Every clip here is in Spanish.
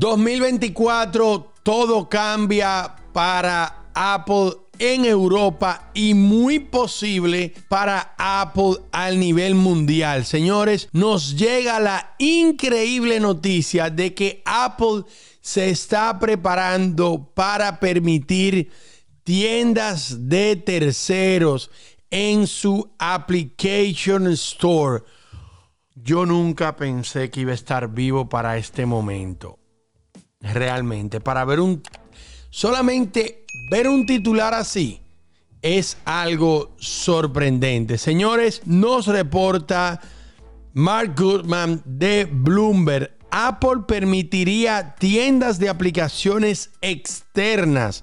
2024, todo cambia para Apple en Europa y muy posible para Apple al nivel mundial. Señores, nos llega la increíble noticia de que Apple se está preparando para permitir tiendas de terceros en su Application Store. Yo nunca pensé que iba a estar vivo para este momento realmente. Para ver un. Solamente ver un titular así es algo sorprendente. Señores, nos reporta Mark Goodman de Bloomberg. Apple permitiría tiendas de aplicaciones externas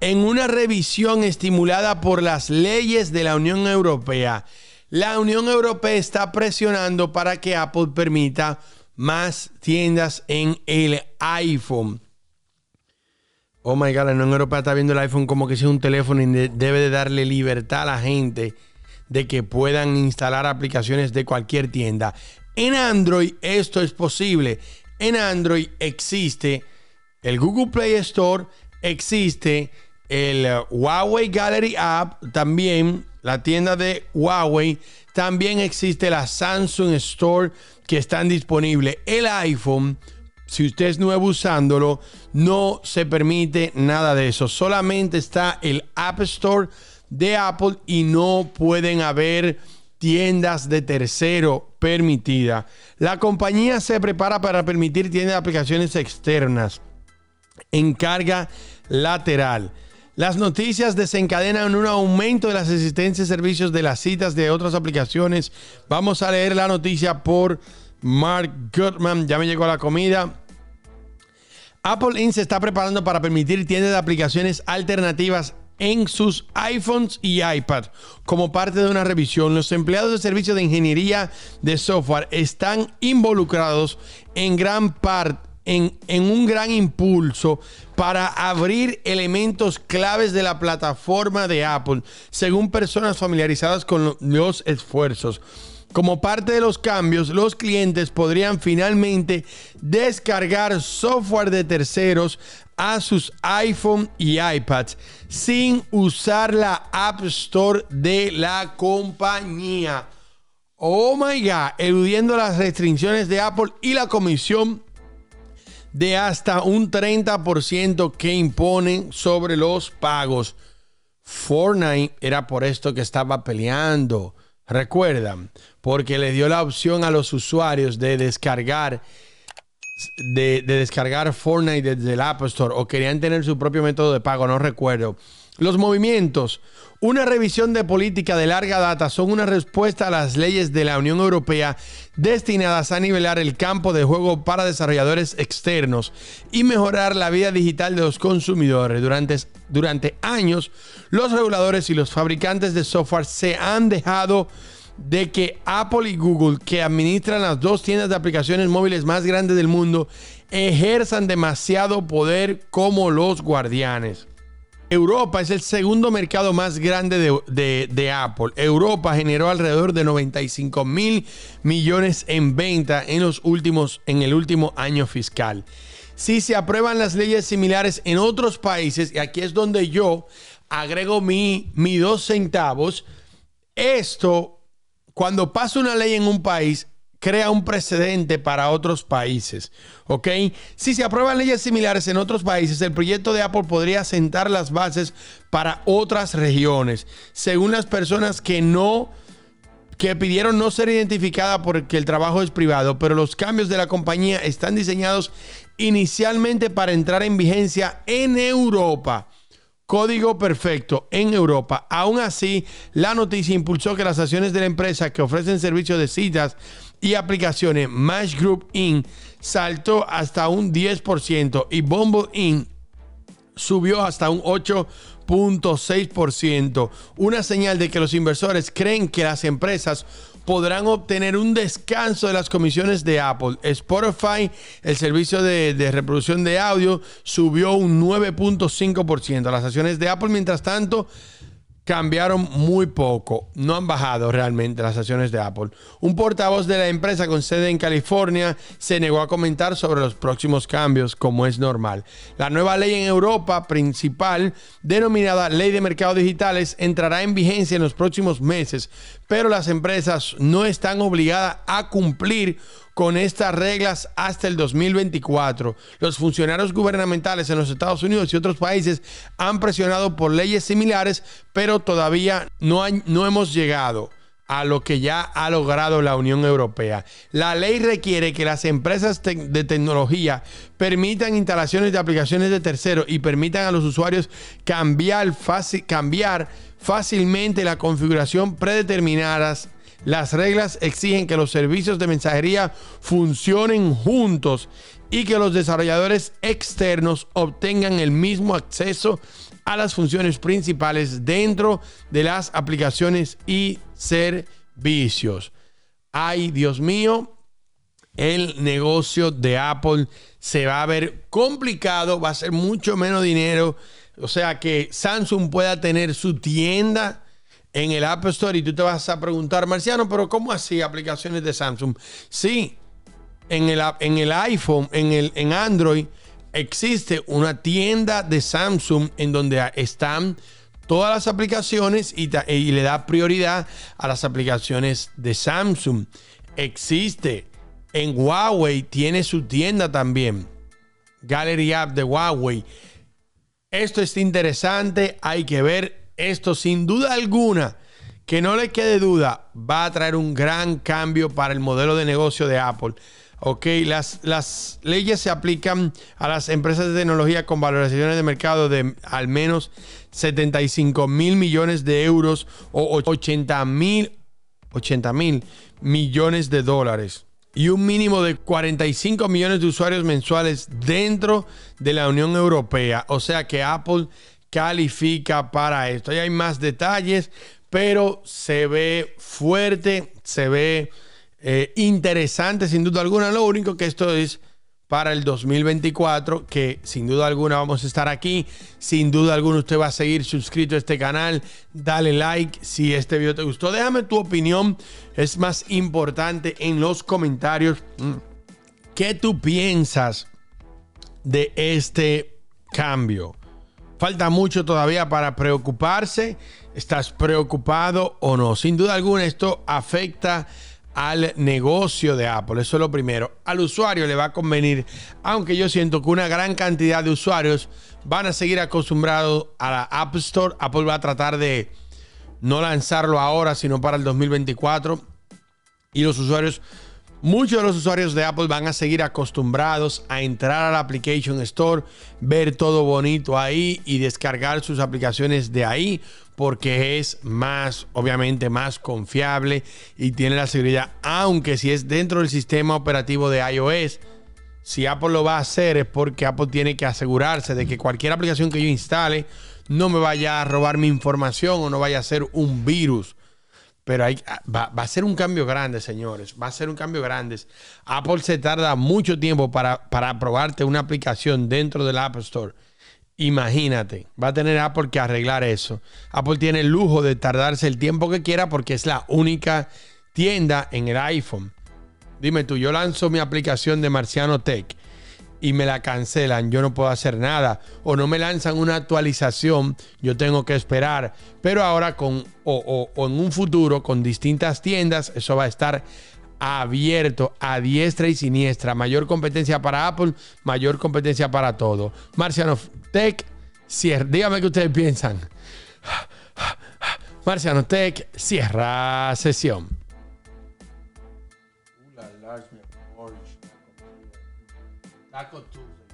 en una revisión estimulada por las leyes de la Unión Europea. La Unión Europea está presionando para que Apple permita más tiendas en el iPhone. Oh my God, la Unión está viendo el iPhone como que sea un teléfono y debe de darle libertad a la gente de que puedan instalar aplicaciones de cualquier tienda. En Android esto es posible. En Android existe el Google Play Store, existe el eh, Huawei Gallery App, también la tienda de Huawei, también existe la Samsung Store que están disponible. El iPhone, si usted es nuevo usándolo, no se permite nada de eso. Solamente está el App Store de Apple y no pueden haber tiendas de tercero permitida. La compañía se prepara para permitir tiendas de aplicaciones externas en carga lateral. Las noticias desencadenan un aumento de las existencias de servicios de las citas de otras aplicaciones. Vamos a leer la noticia por Mark Gutman. Ya me llegó la comida. Apple Inc. se está preparando para permitir tiendas de aplicaciones alternativas en sus iPhones y iPad. Como parte de una revisión, los empleados de servicios de ingeniería de software están involucrados en gran parte en, un gran impulso para abrir elementos claves de la plataforma de Apple, según personas familiarizadas con los esfuerzos. Como parte de los cambios, los clientes podrían finalmente descargar software de terceros a sus iPhone y iPads sin usar la App Store de la compañía. Oh my God, eludiendo las restricciones de Apple y la Comisión de hasta un 30% que imponen sobre los pagos. Fortnite era por esto que estaba peleando. Recuerdan, porque le dio la opción a los usuarios de descargar de, de descargar Fortnite desde el App Store o querían tener su propio método de pago, no recuerdo. Los movimientos. Una revisión de política de larga data son una respuesta a las leyes de la Unión Europea destinadas a nivelar el campo de juego para desarrolladores externos y mejorar la vida digital de los consumidores. Durante, durante años, los reguladores y los fabricantes de software se han dejado de que Apple y Google, que administran las dos tiendas de aplicaciones móviles más grandes del mundo, ejerzan demasiado poder como los guardianes. Europa es el segundo mercado más grande de, Apple. Europa generó alrededor de 95 mil millones en venta en, los últimos, en el último año fiscal. Si se aprueban las leyes similares en otros países, y aquí es donde yo agrego mi, mi dos centavos, esto, cuando pasa una ley en un país, crea un precedente para otros países. ¿Ok? Si se aprueban leyes similares en otros países, el proyecto de Apple podría sentar las bases para otras regiones. Según las personas que no que pidieron no ser Identificada porque el trabajo es privado, pero los cambios de la compañía están diseñados inicialmente para entrar en vigencia en Europa. Código perfecto en Europa. Aún así, la noticia impulsó que las acciones de la empresa que ofrecen servicios de citas y aplicaciones, Mash Group Inc. saltó hasta un 10% y Bumble Inc. subió hasta un 8.6%. Una señal de que los inversores creen que las empresas podrán obtener un descanso de las comisiones de Apple. Spotify, el servicio de, de reproducción de audio, subió un 9.5%. Las acciones de Apple, mientras tanto, cambiaron muy poco. No han bajado realmente las acciones de Apple. Un portavoz de la empresa con sede en California se negó a comentar sobre los próximos cambios, como es normal. La nueva ley en Europa principal, denominada Ley de Mercados Digitales, entrará en vigencia en los próximos meses, pero las empresas no están obligadas a cumplir con estas reglas hasta el 2024. Los funcionarios gubernamentales en los Estados Unidos y otros países han presionado por leyes similares, pero todavía no, hemos llegado a lo que ya ha logrado la Unión Europea. La ley requiere que las empresas de tecnología permitan instalaciones de aplicaciones de terceros y permitan a los usuarios cambiar, cambiar fácilmente la configuración predeterminadas las reglas exigen que los servicios de mensajería funcionen juntos y que los desarrolladores externos obtengan el mismo acceso a las funciones principales dentro de las aplicaciones y servicios. Ay, Dios mío, el negocio de Apple se va a ver complicado, va a ser mucho menos dinero. O sea, que Samsung pueda tener su tienda en el App Store y tú te vas a preguntar, Marciano, pero ¿cómo así aplicaciones de Samsung? Sí, en el, en el iPhone, en, el, en Android, existe una tienda de Samsung en donde están todas las aplicaciones y, y le da prioridad a las aplicaciones de Samsung. Existe. En Huawei tiene su tienda también. Gallery App de Huawei. Esto es interesante, hay que ver esto sin duda alguna, que no le quede duda, va a traer un gran cambio para el modelo de negocio de Apple. las, las leyes se aplican a las empresas de tecnología con valoraciones de mercado de al menos 75 mil millones de euros o 80 80 mil millones de dólares y un mínimo de 45 millones de usuarios mensuales dentro de la Unión Europea. O sea que Apple califica para esto. y hay más detalles, pero se ve fuerte, se ve eh, interesante sin duda alguna. Lo único que esto es para el 2024, que sin duda alguna vamos a estar aquí. Sin duda alguna usted va a seguir suscrito a este canal. Dale like si este video te gustó. Déjame tu opinión. Es más importante en los comentarios. Mm. ¿Qué tú piensas de este cambio? Falta mucho todavía para preocuparse. ¿Estás preocupado o no? Sin duda alguna esto afecta al negocio de Apple. Eso es lo primero. Al usuario le va a convenir, aunque yo siento que una gran cantidad de usuarios van a seguir acostumbrados a la App Store. Apple va a tratar de no lanzarlo ahora, sino para el 2024. Y los usuarios Muchos de los usuarios de Apple van a seguir acostumbrados a entrar a la Application Store, ver todo bonito ahí y descargar sus aplicaciones de ahí porque es más, obviamente, más confiable y tiene la seguridad. Aunque si es dentro del sistema operativo de iOS, si Apple lo va a hacer es porque Apple tiene que asegurarse de que cualquier aplicación que yo instale no me vaya a robar mi información o no vaya a ser un virus pero ah, va, a ser un cambio grande, señores. Va a ser un cambio grande. Apple se tarda mucho tiempo para, probarte aprobarte una aplicación dentro del App Store. Imagínate, va a tener Apple que arreglar eso. Apple tiene el lujo de tardarse el tiempo que quiera porque es la única tienda en el iPhone. Dime tú, yo lanzo mi aplicación de Marciano Tech y me la cancelan, yo no puedo hacer nada. O no me lanzan una actualización, yo tengo que esperar. Pero ahora con, o, en un futuro con distintas tiendas, eso va a estar abierto a diestra y siniestra. Mayor competencia para Apple, mayor competencia para todo. Marciano Tech, cierra. Dígame qué ustedes piensan. Marciano Tech, cierra sesión. Dá tá contuso.